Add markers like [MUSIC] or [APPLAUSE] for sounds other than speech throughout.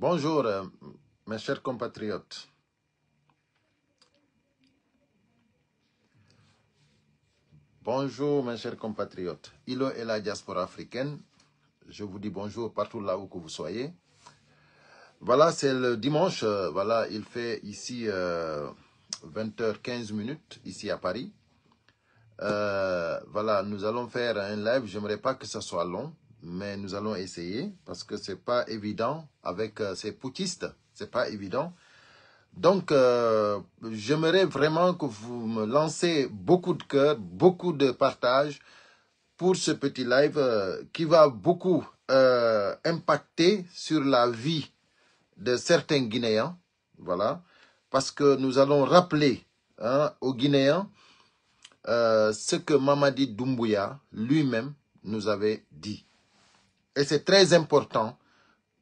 Bonjour, euh, mes chers compatriotes. Bonjour, mes chers compatriotes. ILO et la diaspora africaine. Je vous dis bonjour partout là où que vous soyez. Voilà, c'est le dimanche. Euh, voilà, il fait ici 20h15 euh, minutes, ici à Paris. voilà, nous allons faire un live. J'aimerais pas que ça soit long mais nous allons essayer parce que c'est pas évident avec euh, ces poutistes, c'est pas évident. Donc, euh, j'aimerais vraiment que vous me lancez beaucoup de cœur, beaucoup de partage pour ce petit live euh, qui va beaucoup impacter sur la vie de certains Guinéens, voilà, parce que nous allons rappeler hein, aux Guinéens ce que Mamadi Doumbouya lui-même nous avait dit. Et c'est très important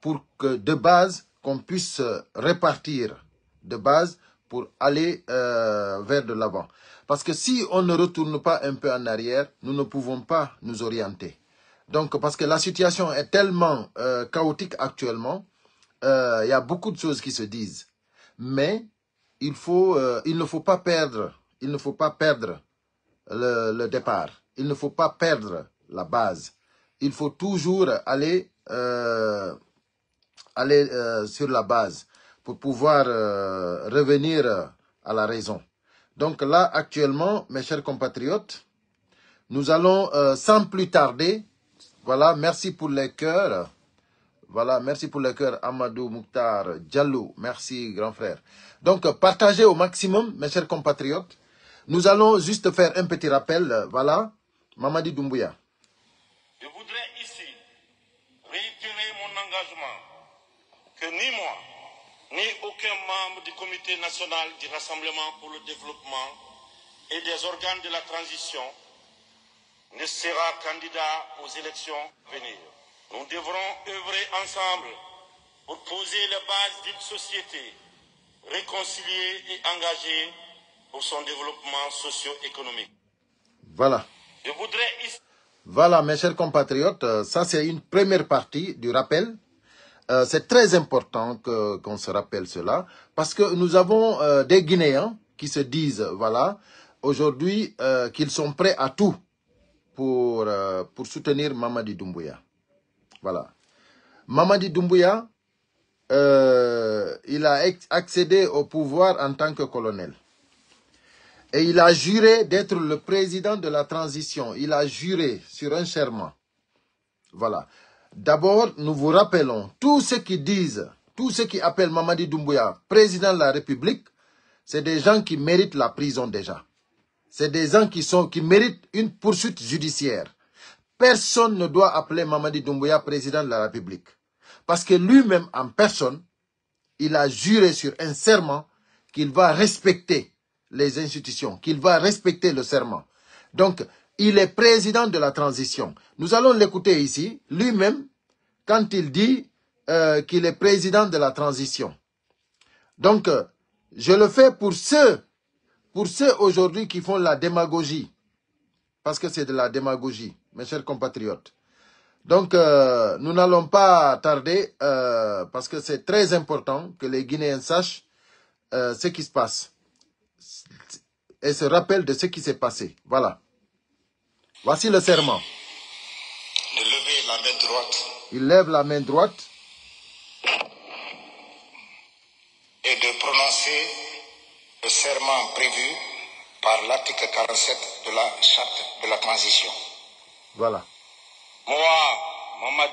pour que de base, qu'on puisse euh, repartir de base pour aller euh, vers de l'avant. Parce que si on ne retourne pas un peu en arrière, nous ne pouvons pas nous orienter. Donc, parce que la situation est tellement euh, chaotique actuellement, il y a beaucoup de choses qui se disent. Mais il, ne faut pas perdre, le départ. Il ne faut pas perdre la base il faut toujours aller, euh, aller euh, sur la base pour pouvoir euh, revenir à la raison. Donc là, actuellement, mes chers compatriotes, nous allons sans plus tarder, voilà, merci pour les cœurs, voilà, merci pour les cœurs, Amadou Mouktar Diallo, merci grand frère. Donc partagez au maximum, mes chers compatriotes, nous allons juste faire un petit rappel, voilà, Mamadi Doumbouya. Je voudrais ici réitérer mon engagement que ni moi, ni aucun membre du Comité national du Rassemblement pour le développement et des organes de la transition ne sera candidat aux élections à venir. Nous devrons œuvrer ensemble pour poser la base d'une société réconciliée et engagée pour son développement socio-économique. Voilà. Je voudrais ici voilà, mes chers compatriotes, euh, ça c'est une première partie du rappel. Euh, c'est très important qu'on se rappelle cela, parce que nous avons euh, des Guinéens qui se disent, voilà, aujourd'hui, qu'ils sont prêts à tout pour, pour soutenir Mamadi Doumbouya. Voilà. Mamadi Doumbouya, il a accédé au pouvoir en tant que colonel. Et il a juré d'être le président de la transition. Il a juré sur un serment. Voilà. D'abord, nous vous rappelons, tous ceux qui disent, tous ceux qui appellent Mamadi Doumbouya président de la République, c'est des gens qui méritent la prison déjà. C'est des gens qui, sont, qui méritent une poursuite judiciaire. Personne ne doit appeler Mamadi Doumbouya président de la République. Parce que lui-même, en personne, il a juré sur un serment qu'il va respecter les institutions, qu'il va respecter le serment. Donc, il est président de la transition. Nous allons l'écouter ici, lui-même, quand il dit euh, qu'il est président de la transition. Donc, euh, je le fais pour ceux, pour ceux aujourd'hui qui font la démagogie, parce que c'est de la démagogie, mes chers compatriotes. Donc, euh, nous n'allons pas tarder, parce que c'est très important que les Guinéens sachent ce qui se passe et se rappelle de ce qui s'est passé. Voilà. Voici le serment. la Il lève la main droite. Et de prononcer le serment prévu par l'article 47 de la charte de la transition. Voilà. Moi,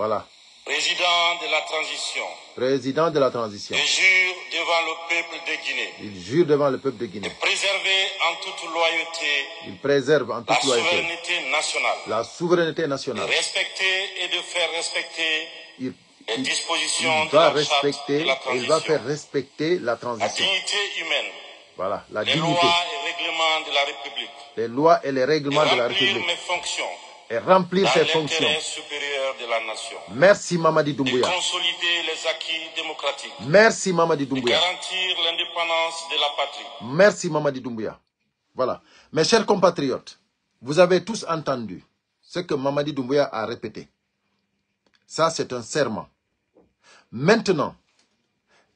Voilà. Président de la transition. Président de la transition. Il jure devant le peuple de Guinée. Il jure devant le peuple de Guinée. De préserver en toute loyauté. Il préserve en toute la loyauté. Souveraineté nationale. La souveraineté nationale. De respecter et de faire respecter. Il, les dispositions de la respecter, de la transition. il va faire respecter la transition. La dignité humaine. Voilà, la les dignité. Lois et règlements de la République. Les lois et les règlements de, de la République. Mes fonctions et remplir ses fonctions. Merci Mamadi Doumbouya. consolider les acquis démocratiques. Merci Mamadi Doumbouya. garantir l'indépendance de la patrie. Merci Mamadi Doumbouya. Voilà. Mes chers compatriotes, vous avez tous entendu ce que Mamadi Doumbouya a répété. Ça, c'est un serment. Maintenant,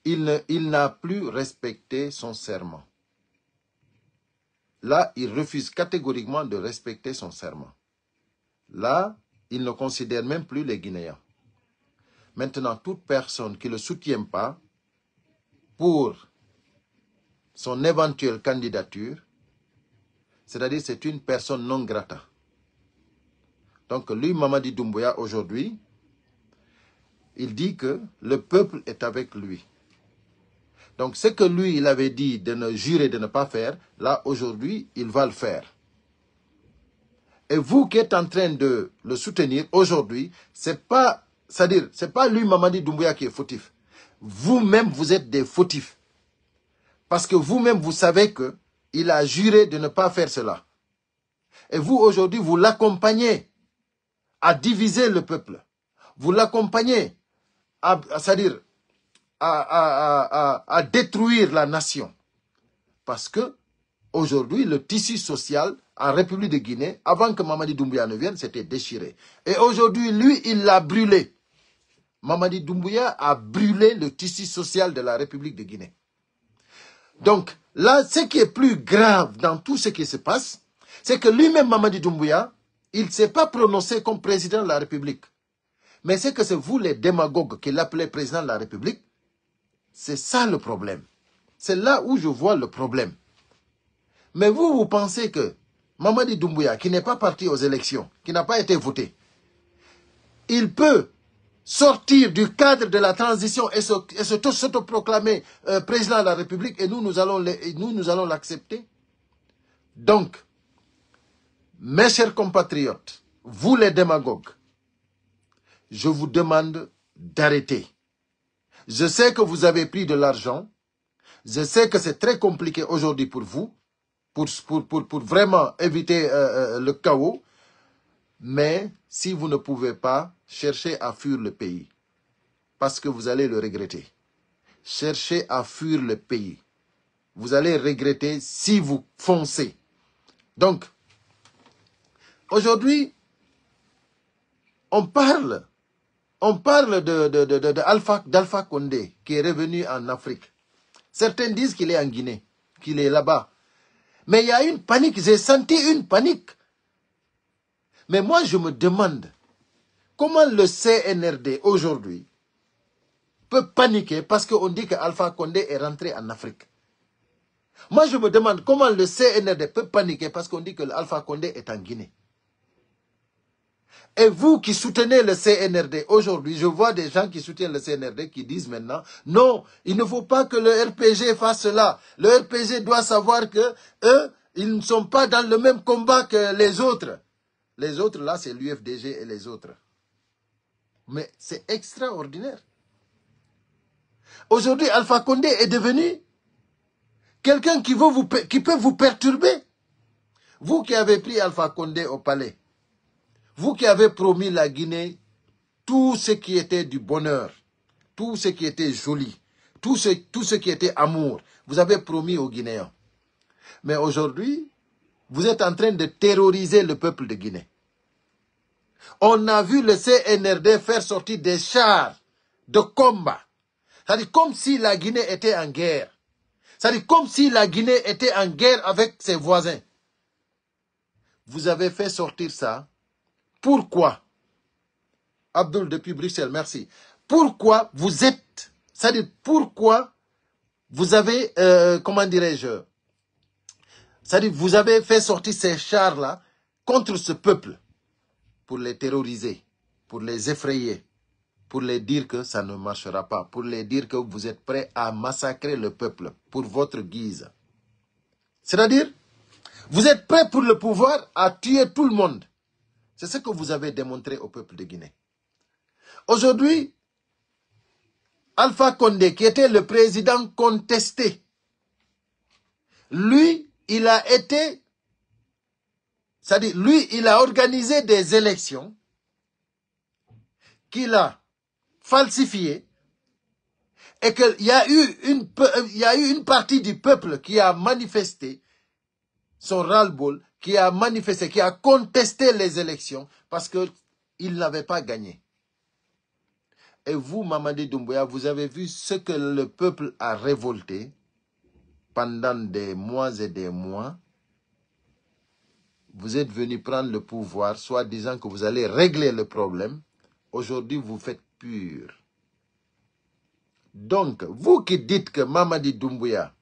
il n'a plus respecté son serment. Là, il refuse catégoriquement de respecter son serment. Là, il ne considère même plus les Guinéens. Maintenant, toute personne qui ne le soutient pas pour son éventuelle candidature, c'est-à-dire c'est une personne non grata. Donc lui, Mamadi Doumbouya, aujourd'hui, il dit que le peuple est avec lui. Donc ce que lui, il avait dit de ne jurer, de ne pas faire, là, aujourd'hui, il va le faire. Et vous qui êtes en train de le soutenir aujourd'hui, c'est pas, à dire c'est pas lui, Mamadi Doumbouya, qui est fautif. Vous-même, vous êtes des fautifs. Parce que vous-même, vous savez que il a juré de ne pas faire cela. Et vous, aujourd'hui, vous l'accompagnez à diviser le peuple. Vous l'accompagnez à, c'est-à-dire, à, à détruire la nation. Parce que, aujourd'hui, le tissu social en République de Guinée, avant que Mamadi Doumbouya ne vienne, c'était déchiré. Et aujourd'hui, lui, il l'a brûlé. Mamadi Doumbouya a brûlé le tissu social de la République de Guinée. Donc, là, ce qui est plus grave dans tout ce qui se passe, c'est que lui-même, Mamadi Doumbouya, il ne s'est pas prononcé comme président de la République. Mais c'est que c'est vous, les démagogues, qui l'appelez président de la République. C'est ça le problème. C'est là où je vois le problème. Mais vous, vous pensez que Mamadi Doumbouya, qui n'est pas parti aux élections, qui n'a pas été voté, il peut sortir du cadre de la transition et s'autoproclamer se, euh, président de la République et nous, nous allons l'accepter. Donc, mes chers compatriotes, vous les démagogues, je vous demande d'arrêter. Je sais que vous avez pris de l'argent. Je sais que c'est très compliqué aujourd'hui pour vous pour, vraiment éviter euh, euh, le chaos. Mais si vous ne pouvez pas, cherchez à fuir le pays. Parce que vous allez le regretter. Cherchez à fuir le pays. Vous allez regretter si vous foncez. Donc, aujourd'hui, on parle, on parle de, de, Condé qui est revenu en Afrique. Certains disent qu'il est en Guinée, qu'il est là-bas. Mais il y a une panique, j'ai senti une panique. Mais moi, je me demande comment le CNRD aujourd'hui peut paniquer parce qu'on dit que Alpha Condé est rentré en Afrique. Moi, je me demande comment le CNRD peut paniquer parce qu'on dit que Alpha Condé est en Guinée. Et vous qui soutenez le CNRD, aujourd'hui, je vois des gens qui soutiennent le CNRD qui disent maintenant, non, il ne faut pas que le RPG fasse cela. Le RPG doit savoir que eux, ils ne sont pas dans le même combat que les autres. Les autres, là, c'est l'UFDG et les autres. Mais c'est extraordinaire. Aujourd'hui, Alpha Condé est devenu quelqu'un qui, qui peut vous perturber. Vous qui avez pris Alpha Condé au palais, vous qui avez promis la Guinée tout ce qui était du bonheur, tout ce qui était joli, tout ce, tout ce qui était amour, vous avez promis aux Guinéens. Mais aujourd'hui, vous êtes en train de terroriser le peuple de Guinée. On a vu le CNRD faire sortir des chars de combat. C'est-à-dire comme si la Guinée était en guerre. C'est-à-dire comme si la Guinée était en guerre avec ses voisins. Vous avez fait sortir ça pourquoi Abdul depuis Bruxelles, merci. Pourquoi vous êtes, c'est-à-dire pourquoi vous avez, euh, comment dirais-je, c'est-à-dire vous avez fait sortir ces chars-là contre ce peuple pour les terroriser, pour les effrayer, pour les dire que ça ne marchera pas, pour les dire que vous êtes prêts à massacrer le peuple pour votre guise. C'est-à-dire, vous êtes prêts pour le pouvoir à tuer tout le monde. C'est ce que vous avez démontré au peuple de Guinée. Aujourd'hui, Alpha Condé, qui était le président contesté, lui, il a été, c'est-à-dire, lui, il a organisé des élections qu'il a falsifiées et qu'il y a eu une, y a eu une partie du peuple qui a manifesté son ras-le-bol qui a manifesté, qui a contesté les élections parce qu'il n'avait pas gagné. Et vous, Mamadi Doumbouya, vous avez vu ce que le peuple a révolté pendant des mois et des mois. Vous êtes venu prendre le pouvoir, soit disant que vous allez régler le problème. Aujourd'hui, vous faites pur. Donc, vous qui dites que Mamadi Doumbouya,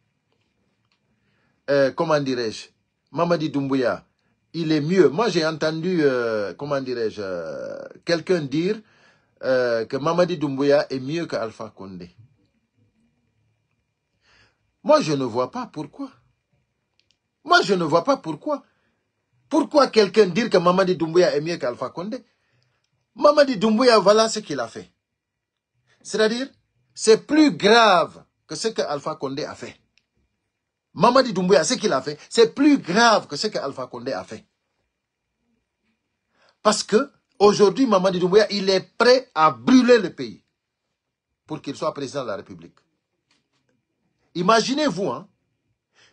euh, comment dirais-je, Mamadi Doumbouya, il est mieux. Moi, j'ai entendu, euh, comment dirais-je, euh, quelqu'un dire euh, que Mamadi Doumbouya est mieux qu'Alpha Condé. Moi, je ne vois pas pourquoi. Moi, je ne vois pas pourquoi. Pourquoi quelqu'un dire que Mamadi Doumbouya est mieux qu'Alpha Condé Mamadi Doumbouya, voilà ce qu'il a fait. C'est-à-dire, c'est plus grave que ce que Alpha Condé a fait. Mamadi Doumbouya, ce qu'il a fait, c'est plus grave que ce qu'Alpha Condé a fait. Parce que aujourd'hui, Mamadi Doumbouya, il est prêt à brûler le pays pour qu'il soit président de la République. Imaginez-vous, hein,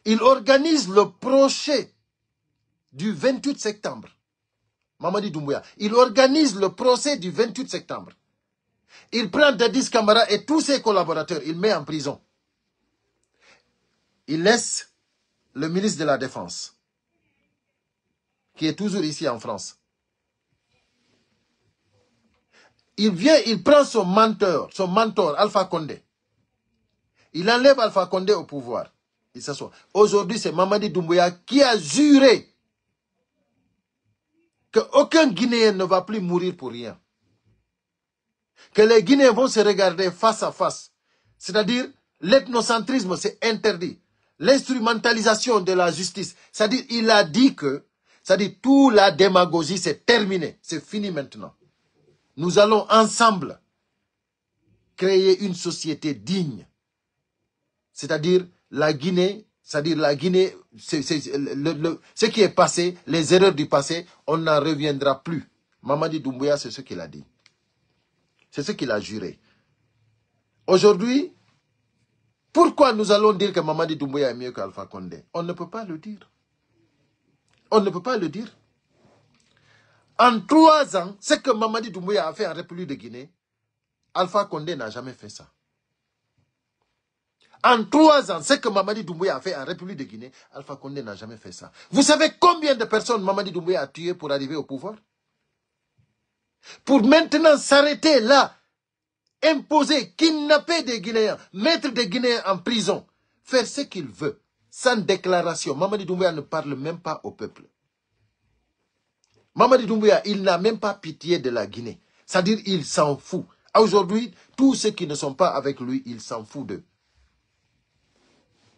il organise le procès du 28 septembre. Mamadi Doumbouya, il organise le procès du 28 septembre. Il prend Dadis Kamara et tous ses collaborateurs, il met en prison il laisse le ministre de la Défense, qui est toujours ici en France. Il vient, il prend son mentor, son mentor, Alpha Condé. Il enlève Alpha Condé au pouvoir. Il s'assoit. Aujourd'hui, c'est Mamadi Doumbouya qui a juré qu'aucun Guinéen ne va plus mourir pour rien. Que les Guinéens vont se regarder face à face. C'est-à-dire, l'ethnocentrisme, c'est interdit l'instrumentalisation de la justice. C'est-à-dire, il a dit que, c'est-à-dire, toute la démagogie, c'est terminé, c'est fini maintenant. Nous allons ensemble créer une société digne. C'est-à-dire, la Guinée, c'est-à-dire la Guinée, ce qui est passé, les erreurs du passé, on n'en reviendra plus. Mamadi Doumbouya, c'est ce qu'il a dit. C'est ce qu'il a juré. Aujourd'hui, pourquoi nous allons dire que Mamadi Doumbouya est mieux qu'Alpha Condé On ne peut pas le dire. On ne peut pas le dire. En trois ans, ce que Mamadi Doumbouya a fait en République de Guinée, Alpha Condé n'a jamais fait ça. En trois ans, ce que Mamadi Doumbouya a fait en République de Guinée, Alpha Condé n'a jamais fait ça. Vous savez combien de personnes Mamadi Doumbouya a tuées pour arriver au pouvoir Pour maintenant s'arrêter là, imposer, kidnapper des Guinéens, mettre des Guinéens en prison, faire ce qu'il veut, sans déclaration. Mamadi Doumbouya ne parle même pas au peuple. Mamadi Doumbouya, il n'a même pas pitié de la Guinée. C'est-à-dire, il s'en fout. Aujourd'hui, tous ceux qui ne sont pas avec lui, il s'en fout d'eux.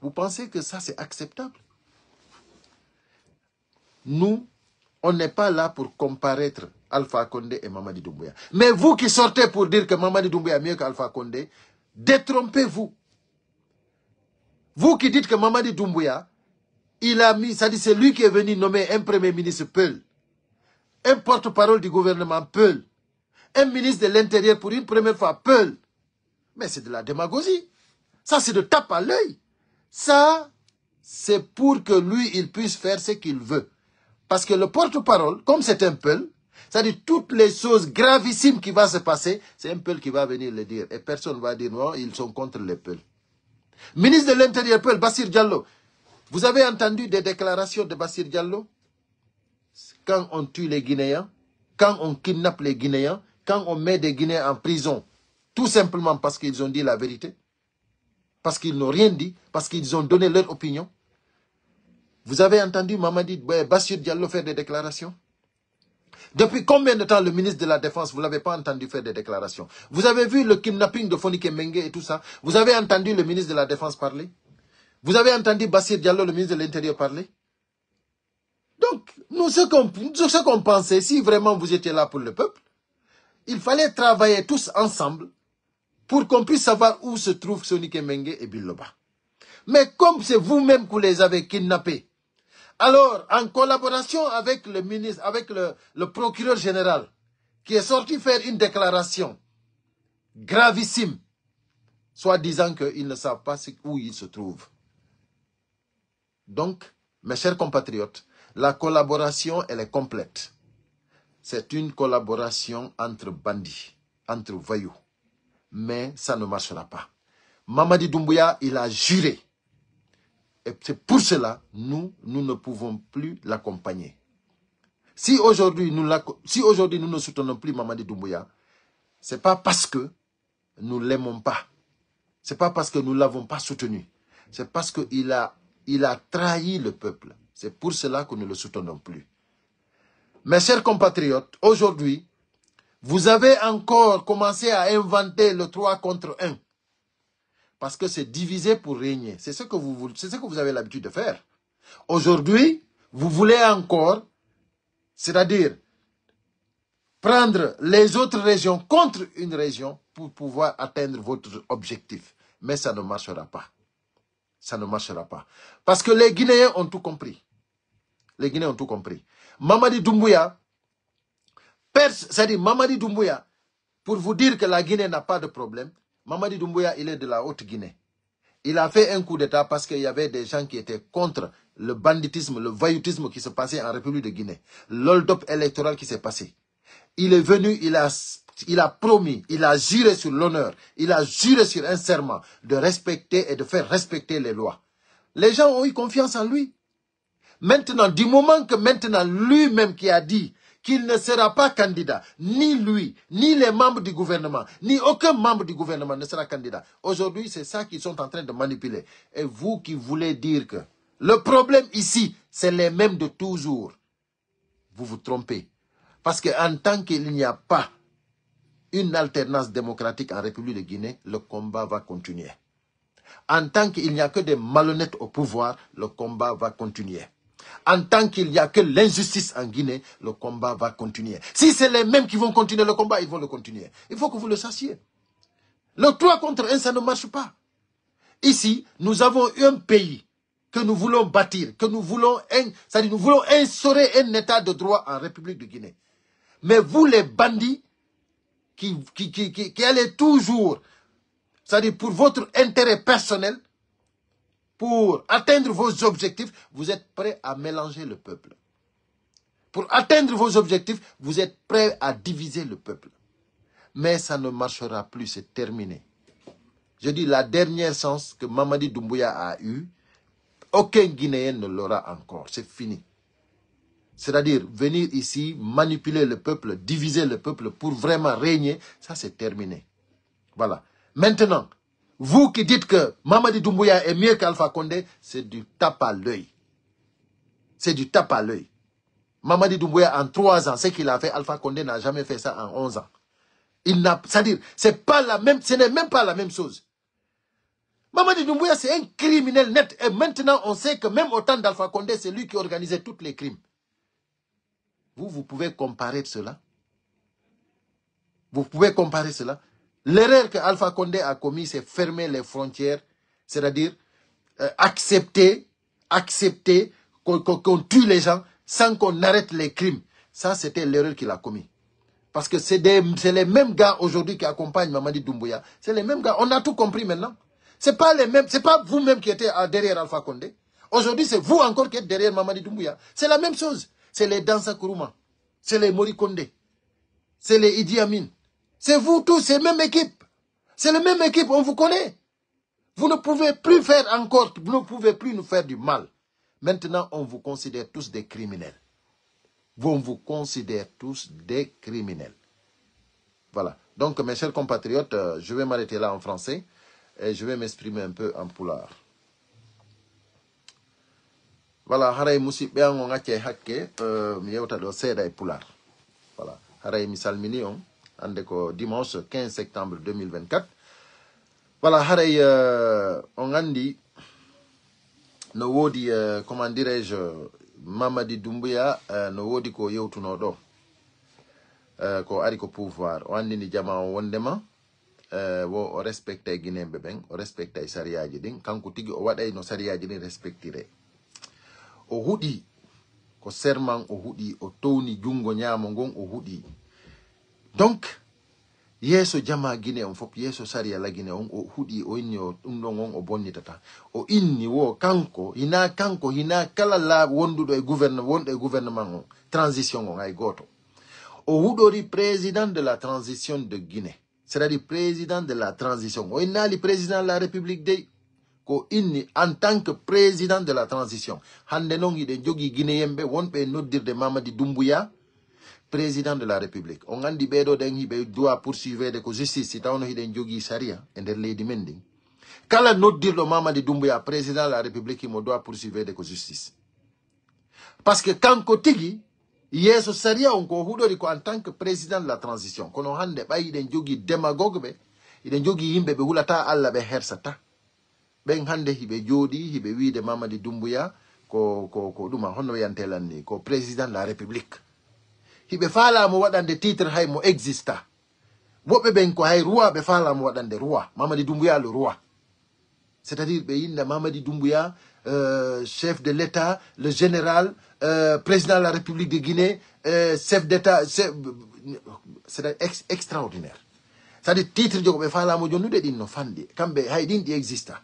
Vous pensez que ça, c'est acceptable Nous, on n'est pas là pour comparaître Alpha Condé et Mamadi Doumbouya. Mais vous qui sortez pour dire que Mamadi Doumbouya est mieux qu'Alpha Condé, détrompez-vous. Vous qui dites que Mamadi Doumbouya, il a mis, ça dit c'est lui qui est venu nommer un premier ministre Peul, un porte-parole du gouvernement Peul, un ministre de l'Intérieur pour une première fois Peul. Mais c'est de la démagogie. Ça, c'est de tape à l'œil. Ça, c'est pour que lui, il puisse faire ce qu'il veut. Parce que le porte-parole, comme c'est un peuple, c'est-à-dire toutes les choses gravissimes qui vont se passer, c'est un peuple qui va venir le dire. Et personne ne va dire non, ils sont contre le peuple. Ministre de l'Intérieur peul, Bassir Diallo, vous avez entendu des déclarations de Bassir Diallo Quand on tue les Guinéens, quand on kidnappe les Guinéens, quand on met des Guinéens en prison, tout simplement parce qu'ils ont dit la vérité, parce qu'ils n'ont rien dit, parce qu'ils ont donné leur opinion. Vous avez entendu Mamadi Bassir Diallo faire des déclarations depuis combien de temps le ministre de la Défense, vous ne l'avez pas entendu faire des déclarations Vous avez vu le kidnapping de Fonike Menge et tout ça Vous avez entendu le ministre de la Défense parler Vous avez entendu Bassir Diallo, le ministre de l'Intérieur, parler Donc, nous, ce qu'on pensait, si vraiment vous étiez là pour le peuple, il fallait travailler tous ensemble pour qu'on puisse savoir où se trouvent Fonike Menge et Biloba. Mais comme c'est vous-même que vous les avez kidnappés, alors, en collaboration avec le ministre, avec le, procureur général, qui est sorti faire une déclaration gravissime, soit disant qu'ils ne savent pas où ils se trouvent. Donc, mes chers compatriotes, la collaboration, elle est complète. C'est une collaboration entre bandits, entre voyous. Mais ça ne marchera pas. Mamadi Doumbouya, il a juré et c'est pour cela, nous, nous ne pouvons plus l'accompagner. Si aujourd'hui, nous, si nous ne soutenons plus Mamadi Doumbouya, ce n'est pas parce que nous ne l'aimons pas. Ce n'est pas parce que nous ne l'avons pas soutenu. C'est parce qu'il a, il a trahi le peuple. C'est pour cela que nous ne le soutenons plus. Mes chers compatriotes, aujourd'hui, vous avez encore commencé à inventer le 3 contre 1. Parce que c'est diviser pour régner. C'est ce, que vous, ce que vous avez l'habitude de faire. Aujourd'hui, vous voulez encore, c'est-à-dire prendre les autres régions contre une région pour pouvoir atteindre votre objectif. Mais ça ne marchera pas. Ça ne marchera pas. Parce que les Guinéens ont tout compris. Les Guinéens ont tout compris. Mamadi Doumbouya, c'est-à-dire Mamadi Doumbouya, pour vous dire que la Guinée n'a pas de problème, Mamadi Doumbouya, il est de la Haute-Guinée. Il a fait un coup d'État parce qu'il y avait des gens qui étaient contre le banditisme, le voyoutisme qui se passait en République de Guinée. L'hold-up électoral qui s'est passé. Il est venu, il a, il a promis, il a juré sur l'honneur, il a juré sur un serment de respecter et de faire respecter les lois. Les gens ont eu confiance en lui. Maintenant, du moment que maintenant lui-même qui a dit qu'il ne sera pas candidat. Ni lui, ni les membres du gouvernement, ni aucun membre du gouvernement ne sera candidat. Aujourd'hui, c'est ça qu'ils sont en train de manipuler. Et vous qui voulez dire que le problème ici, c'est les mêmes de toujours. Vous vous trompez. Parce en tant qu'il n'y a pas une alternance démocratique en République de Guinée, le combat va continuer. En tant qu'il n'y a que des malhonnêtes au pouvoir, le combat va continuer en tant qu'il n'y a que l'injustice en Guinée, le combat va continuer. Si c'est les mêmes qui vont continuer le combat, ils vont le continuer. Il faut que vous le sachiez. Le 3 contre 1, ça ne marche pas. Ici, nous avons un pays que nous voulons bâtir, que nous voulons, nous voulons instaurer un état de droit en République de Guinée. Mais vous, les bandits, qui, qui, qui, qui allez toujours, c'est-à-dire pour votre intérêt personnel, pour atteindre vos objectifs, vous êtes prêt à mélanger le peuple. Pour atteindre vos objectifs, vous êtes prêt à diviser le peuple. Mais ça ne marchera plus, c'est terminé. Je dis la dernière chance que Mamadi Doumbouya a eue, aucun Guinéen ne l'aura encore, c'est fini. C'est-à-dire venir ici, manipuler le peuple, diviser le peuple pour vraiment régner, ça c'est terminé. Voilà. Maintenant, vous qui dites que Mamadi Doumbouya est mieux qu'Alpha Condé, c'est du tap à l'œil. C'est du tap à l'œil. Mamadi Doumbouya, en trois ans, ce qu'il a fait, Alpha Condé n'a jamais fait ça en 11 ans. Il n'a, c'est-à-dire, c'est pas la même, ce n'est même pas la même chose. Mamadi Doumbouya, c'est un criminel net. Et maintenant, on sait que même au temps d'Alpha Condé, c'est lui qui organisait tous les crimes. Vous, vous pouvez comparer cela. Vous pouvez comparer cela. L'erreur que Alpha Condé a commise, c'est fermer les frontières, c'est-à-dire euh, accepter, accepter qu'on tue les gens sans qu'on arrête les crimes. Ça, c'était l'erreur qu'il a commise. Parce que c'est les mêmes gars aujourd'hui qui accompagnent Mamadi Doumbouya. C'est les mêmes gars. On a tout compris maintenant. C'est pas les mêmes, pas vous-même qui étiez derrière Alpha Condé. Aujourd'hui, c'est vous encore qui êtes derrière Mamadi Doumbouya. C'est la même chose. C'est les Dansa Kuruma. C'est les Mori C'est les Idi Amin. C'est vous tous, c'est même équipe. C'est la même équipe, on vous connaît. Vous ne pouvez plus faire encore, vous ne pouvez plus nous faire du mal. Maintenant, on vous considère tous des criminels. Vous, on vous considère tous des criminels. Voilà. Donc, mes chers compatriotes, euh, je vais m'arrêter là en français et je vais m'exprimer un peu en poulard. Voilà, Voilà, hande ko dimanche 15 septembre 2024 voilà haray e, uh, on andi no woodi uh, comment dirai je mamadi doumbuya uh, no woodi ko yewtuno ɗo uh, ko ari ko pouvoir o andini jama o wondema uh, wo o respecte guinéɓe ɓen o respecte sariyaji ɗin kanko tigui o waɗay no sariyaji ɗin respectire o huuɗi ko serman o huuɗi o towni junggo ñamo ngon o huuɗi donc yeso jama guinée on yeso yeeso sariyala guinée on o hudi o inni o ɗum ɗon on o bonnitata o inni wo kanko ina kanko hina kalala wondu do e gouvernement wonɗo e gouvernement transition on ay goto o huɗori président de la transition de guinée c'est à dire président de la transition o li président de la république de ko inni en tant que président de la transition hande noon hiɗen jogii guinéyen ɓe wonbe noddirde mamadi doumboya président de la république o gandi ɓeɗo ɗen hiɓe doit poursuivede ko justice si tawno hiɗen jogi saria e nder leydi men ndi kala noddirɗo mamadi doumbuya président de la république himo doit poursuivede ko justice par ce que kanko tigui yeeso saria on ko huɗori ko en tant que président de la transition kono hande ɓay iɗen jogi démagogue ɓe iɗen jogi yimɓe ɓe hulata allah ɓe hersata ɓen hande hiɓe jooɗi hiɓe wiide mamadi doumbuya ko ko ko ɗuma honno wiyantelanni ko président de la république hiɓe falamo waɗande titre hay mo exista woɓɓe ɓen ko hay roi ɓe falamo waɗande roi mamadi dumbuya le roi c'est à dire ɓe yinda mamadi dumbuya euh, chef de l'état le général euh, président de la république de guinée euh, chef d'état c'est à ex, extraordinaire c'est à dire titre jogo ɓe falamo jonnude ɗin no fanɗi kamɓe hay ɗin ɗi exista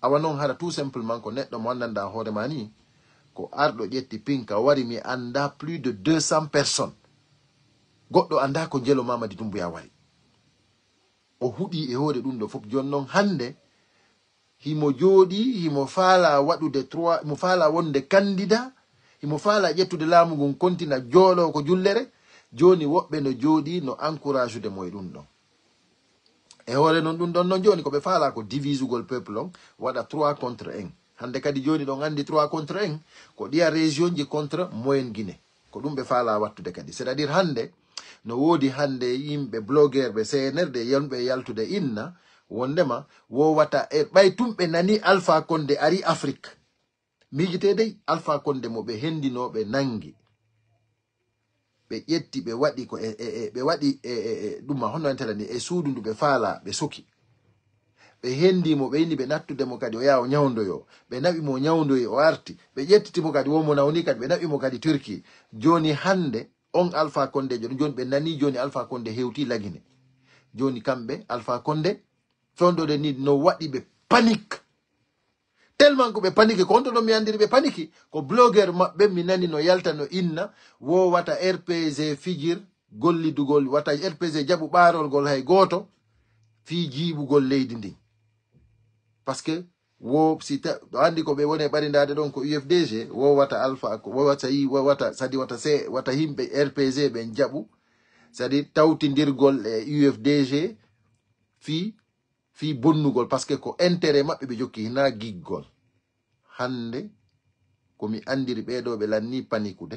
awa noon tout simplement ko neɗɗo mo wandanda hoorema ni ko arɗo ƴetti pinka wari mi anda plus de deux cent personne goɗɗo anda ko jelo mamadi dumbuya wari o huɗi e hoore ɗum ɗo fof joni noon hande himo jooɗi himo faala waɗude trois mo faala wonde candida himo faala ƴettude laamu ngun kontina joolo ko jullere joni woɓɓe no jooɗi no encourage de mo e ɗum ɗon e hoore noon ɗum ɗon noon joni koɓe faala ko divise ugol peuple on waɗa trois contre un hande kadi joni ɗon andi trois contre un ko ɗiya région ji contre moyenne guinée ko ɗum ɓe fala wattude kadi c' est à dire hande no woodi hande yimɓe blogueur ɓe cnr de yonɓe yaltude inna wondema wowata e ɓay tumɓe nani alpha conde ari afrique miijite dey alpha conde mo ɓe hendinoɓe nangi ɓe ƴetti ɓe waɗi ko e, e, e, ɓe waɗi ɗumma honno entelani e suudu ndu ɓe faala ɓe soki ɓe hendimo ɓe yini ɓe nattudemo kadi o yaha o ñawdoyo ɓe naɓimo o ñawdoyo o arti ɓe ƴettitimo kadi womo nawni kadi ɓe naɓimo kadi turki joni hande on alpha konde jo joni ɓe nani joni alpha konde hewti lagine joni kamɓe alpha konde ton ɗo ɗen ni no waɗi ɓe panique tellement ko ɓe paniki ko honto mi andiri ɓe paniki ko blogueur maɓɓe mi nani no yalta no inna wo wata rpg fijir gollidugol wata rpg jaɓu ɓarol gol hay goto fi jiɓugol leydi ndin par que wo si ta ko ɓe woni e ndade ɗon ko ufdg wo wata alpha wo wata yi wo wata sadi wata c wata himɓe rpg ɓen jaɓu sadi tawtidirgol e ufdg fi fi bonnugol par que ko intérêt maɓɓe ɓe jokki hina giggol hannde komi andiri ɓeɗo ɓe lanni panikude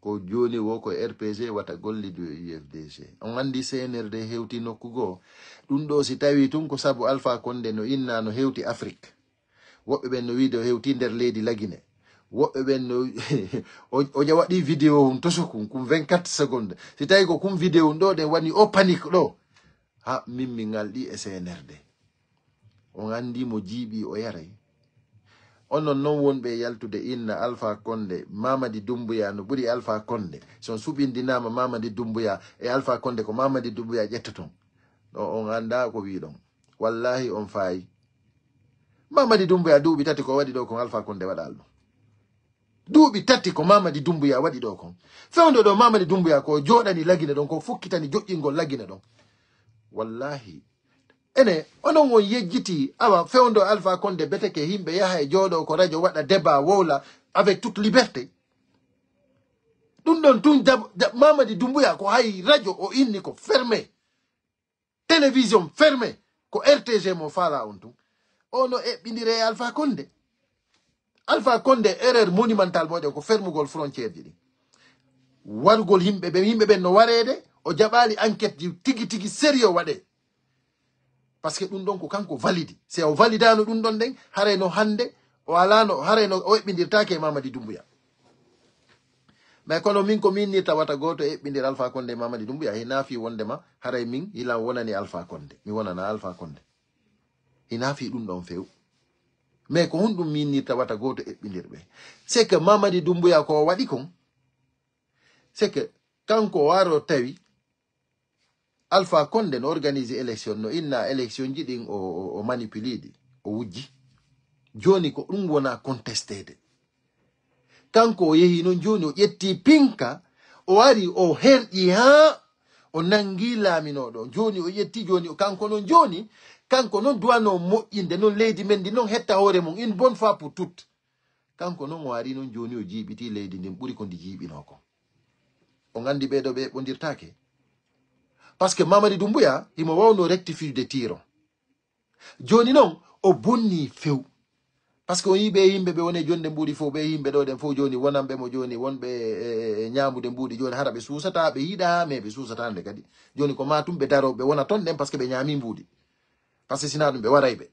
ko joni wo ko rpg watta golli do e ufdg on andi snrd hewti nokkugo ɗum ɗo si tawi tun ko sabu alpha konde no inna no hewti afrique woɓɓe ɓen no wiide o hewti nder leydi lagine woɓɓe ɓen no [LAUGHS] o jawaɗi vidéo um tosokum cum 24 seconde si tawi ko cum vidéo um ɗo nden wani o panique ɗo ha min mi galɗi e snrd on andi mo jiiɓi o yaray on non non wonɓe e yaltude inna alpha konde mamadi dumbuya no ɓuuri alpha konde son suɓindinama mamadi dumbuya e alpha konde ko mamadi dumbuya ƴettaton ɗo on anda ko wiɗon wallahi on fayi mamadi dumbuya duuɓi tati ko waɗi ɗo kon alpha konde waɗal ɗum duuɓi tati ko mamadi dumbuya waɗi ɗo kon fewde ɗo mamadi dumbuya ko joɗani lagina ɗon ko fukkitani joƴƴingol lagina ɗon wallahi ene onon won yejjiti awa fewdo alpha conde beteke himɓe yaha e jooɗo ko radio waɗa débat wowla avec toute liberté ɗum ɗon tun mamadi dumbuya ko hay radio o inni ko fermé télévision fermé ko rtg mo fala on tun ono eɓɓidire e alpha conde alpha conde erreur monumental moƴo ko fermugol frontiére ji ɗi warugol yimɓeɓe yimɓe ɓen no wareede o jaɓali enquête ji tigi tigi sérieux waɗee par ce que ɗum ɗon ko kanko validi si o validano ɗum ɗon nden harayno hande o alano harayno o eɓɓidirtake e mamadi dumbuya mais kono min ko min ni tawata goto e eɓɓidir alpha konde e mamadi dumbuya hina nafi wondema haray min hilan wonani alpha konde mi wonana alpha konde hina nafi ɗum ɗon few mais ko hunɗum min ni tawata goto e eɓɓidirɓe c'est que mamadi dumbuya ko waɗi kon c'est que kanko waro tawi alpha conde no organise élection no inna élection ji ɗin o manipule ɗi o wujji joni ko ɗum wona contestede kanko o yehi noon joni o ƴetti pinka o wari o herƴi ha o nangi laaminoɗo joni o ƴetti joni kanko noon joni kanko noon duwa no moƴƴinde noon leydi men ndi noon hetta hoore mum une bonne fois pour tout kanko noon o wari noon joni o jiiɓiti leydi ndin ɓuuri ko ndi jiiɓinoko o gandi ɓeɗo ɓe ɓodirtake be, pasque mamadi dumbuya imo wawno rectifide tiro joni non o bonni few pasque o yiɓe yimɓe ɓe woni jonde mbuɗi fo ɓe yimɓe ɗo ɗen fo joni wonanɓe mo joni wonɓe eh, eh, ñamude mbuɗi joni hara ɓe susata ɓe yiɗa ma ɓe susatande kadi joni ko matum ɓe daroɓe wona ton ɗen pasque ɓe ñami mbuɗi pasque sina ɗum ɓe warayɓe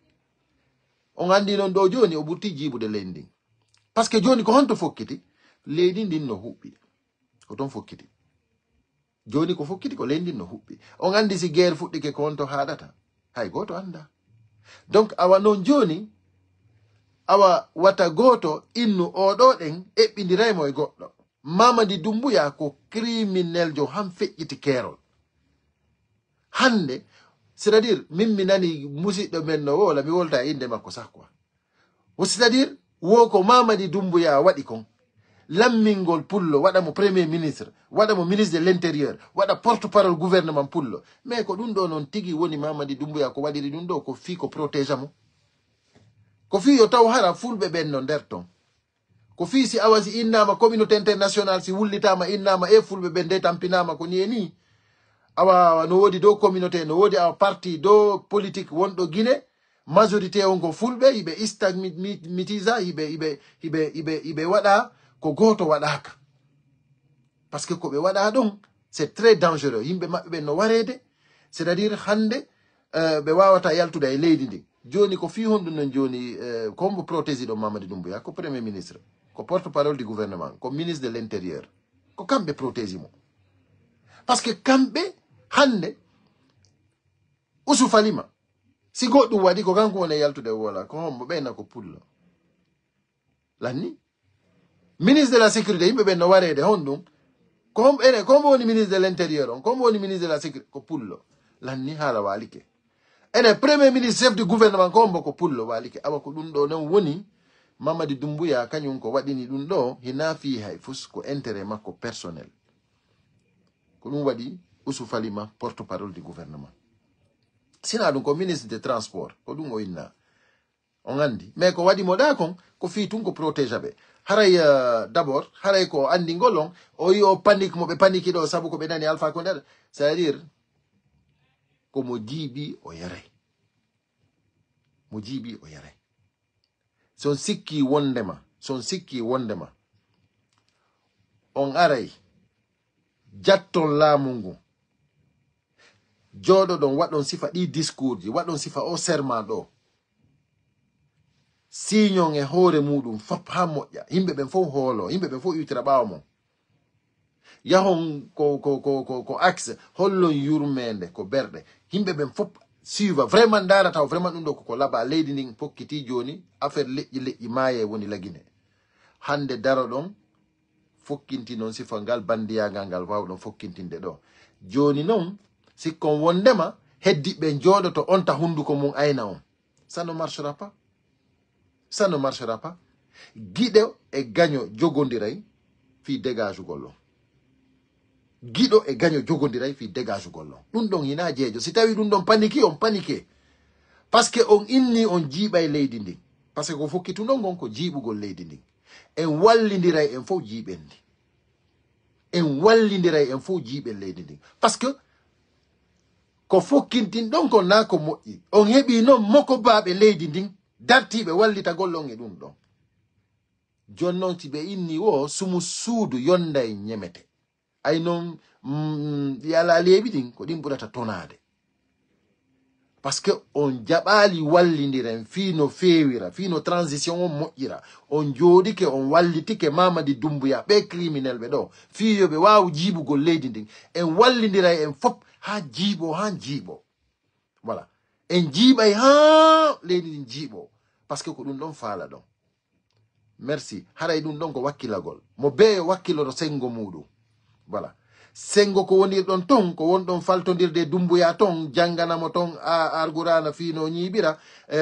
on andi noon ɗo joni o ɓurti jibude leydi ndin pasque joni ko honto fokkiti leydi ndin no huɓɓi ko ton fokkiti joni ko fokkiti ko lendin no huɓɓi on andi si guerre fuɗɗike ko wonto haɗata hay goto anda donc awa non joni awa wata goto innu oɗoɗen eɓɓidiraymo e goɗɗo mamadi dumbuya ko criminel jo han feƴƴiti keerol hande c'est à dire min mi nani musidɗo men no wola mi wolta e inde makko sakkoa c'est à dire wo ko mamadi dumbuya waɗi kon lammingol pullo waɗa mo premier ministre waɗa mo ministre de l' intérieur waɗa porte parole gouvernement pullo mais ko ɗum ɗo noon tigi woni mamadi dumboya ko waɗiri ɗum ɗo ko fi ko protége mo ko fi yo taw hara fulɓe ɓen no nder ton ko fi si awa si innama communauté international si wullitama innama e fulɓe ɓe nde tampinama ko ni e ni awa no wodi dow communauté no wodi awa parti dow politique wonɗo guine majorité on ko fulɓe hiɓe ista yiɓe yiɓe yiɓe yiɓe hiɓe hiɓe waɗa ko goto wadaka parce que ko be wada don c'est très dangereux yimbe maɓɓe ɓe no warede c'est à dire hande euh, be wawata yaltude e leydi ndi joni ko fi honɗum non joni euh, kombo protégi ɗo mamadi dumboya ko premier ministre ko porte parole du gouvernement ko ministre de l'intérieur ko kambe protégi mo parce que kambe hande usufalima si goɗɗum waɗi ko kanko woni e yaltude wala ko be na ko pulla lanni ministre de la sécurité yimɓe ɓen no wareede hon ɗum ene comme on woni ministre de l'intérieur on comme on woni ministre de la sécurité ko pullo lanni haala walike ene premier ministre chef du gouvernement ko mbo ko pullo waalike awa ko dum do non woni mamadi dumbuya kanyun ko wadini dum do hina fi hay fus ko intérêt makko personnel ko ɗum wadi usu falima porte parole du gouvernement sina ɗum ministre des transports ko ɗum o inna on andi mais ko waɗimo modakon kon ko fi ko protége haray uh, d'abord haray ko andi ngolon o yi o panique moɓe paniqui ɗo saabu ko ɓe nani alpha ko nder c'est à dire komo jiiɓi o yaray mo jiiɓi o yaray son sikki wondema son sikki wondema on aray jatton laamu ngu jooɗo ɗon waɗon sifa ɗi discours ji waɗon sifa o serment ɗo siñon e hoore muɗum fop ha moƴƴa yimɓe ɓen fof hoolo yimɓe ɓen fof iwtira ɓawo mon yahon ko ko ko ko ko axe hollon yurmende ko berɗe yimɓe ɓen fop suiva vraiment darataw vraiment ɗum ɗo koko laaɓa leydi ndin pokkiti joni affaire leƴƴi leƴƴi maaye woni lagine hande daro ɗon fokkinti noon sifa ngal bandiyagal ngal wawɗon fokkintinde ɗo joni noon sikkon wondema heddiɓe jooɗo to onta hunduko mum ayna on sano marchera pas ça ne marchera pas guiɗo e gaño jogodiray fi dégage gollon guiɗo e gaño jogodiray fi dégage gollon ɗum ɗon hina jeejo si tawi ɗum ɗon paniqui on paniqué par ce que on inni on jiiɓa e leydi ndin par ce que ko fokki tunon gon ko jiiɓugol leydi ndin en wallidiray en fof jiiɓen ndi en wallidiray en fof jiiɓen leydi ndin par ce que ko fokkintin ɗon ko na ko moƴƴi on heɓi noon moko baaɓe leydi ndin dartiɓe wallita gollonge ɗum ɗon jonnon si ɓe inni wo sumu suudu yonda e yemete ay non mm, yala leɓi ɗin ko ɗin ɓurata tonade par ce que on jaɓali wallidiren fino fewira fino transition on moƴƴira on joɗike on wallitike mamadi dumbuya ɓe criminel ɓe ɗo fiyoɓe wawa jiɓugol leydi ndin en wallidira en fop ha jiiɓo ha jiiɓo voilà en jiiɓay ha leydi ndin jiiɓo par ce que ko ɗum ɗon faala ɗon merci haray ɗum ɗon ko wakkilagol mo be wakkiloro sengo muɗum voilà sengo ko wonirɗon ton ko wonɗon faltodirde dumbuya ton jannganamo ton a argurana fino ñiiɓira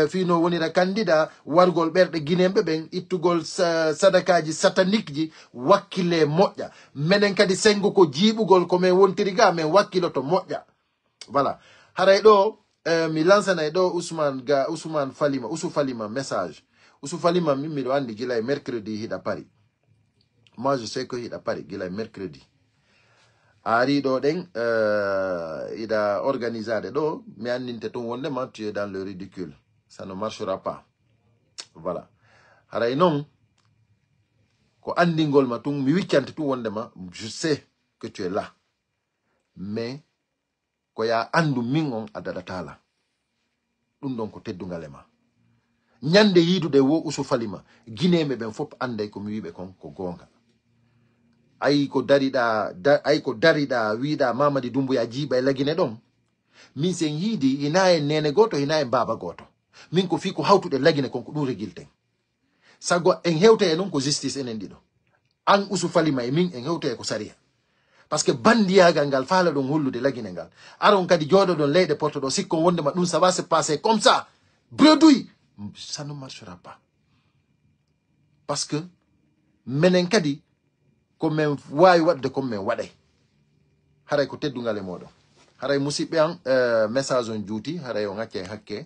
fino wonira candida wargol ɓerɗe guinenɓe ɓen ittugol sadakaji satanique ji wakkille moƴƴa minen kadi sengo ko jiiɓugol komin wontiri ga min wakkiloto moƴƴa voilà haray ɗo eh, mi lansa na ɗo Ousmane ga Ousmane falima Ousou falima message Ousou falima min miɗo andi gila e mercredi à Paris. moi je sais que est à gila e mercredi ari do ɗen uh, ida organisé do mi andinte ton tu es dans le ridicule ça ne marchera pas voilà haray non ko andingol ma tun mi wiccante tun ma je sais que tu es là mais ko ya andu min on a dadatala ɗum ɗon ko teddugalema ñande yiidude wo usu falima guineɓe ɓen fop anday komi wiɓe kon ko gonga ayi ko dariɗa ayi ko dariɗa wiɗa mamadi dumbuya jiiɓa e laguine ɗon min sen yiidi hina en nene goto hina en baba goto min ko fi ko hawtuɗe laguine kon ko ɗum regilten saggo en hewte e noon ko justice enen ɗiɗo an usu falima e min en hewte e ko saria parce que bandiyagal ngal faala ɗon hollude lagine ngal aron kadi jooɗoɗon porto do sikko ma dum ça va se passer comme ça bredouille ça ne marchera pas parce que menen kadi comme min wawi wadde comme min waɗay haray ko teddugal e moɗon haray musidɓe an eh, message on djouti haray on acca e hakke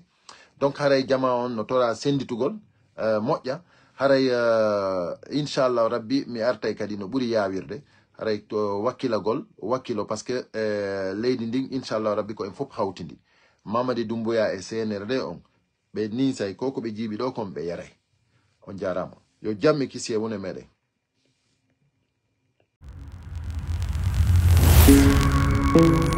donc haray jama on no tora senditugol moja eh, moƴƴa haray uh, rabbi mi artay kadi no buri yawirde ray wakkilagol wakkilo par ce que eh, leydi ndin inchallah rabbi ko en fof hawtindi mamadi dumboya e senere nde on ɓe ninsay ko ko ɓe jiiɓi ɗo kon ɓe yaray on jarama yo jammi kisi e wone meɗen thank you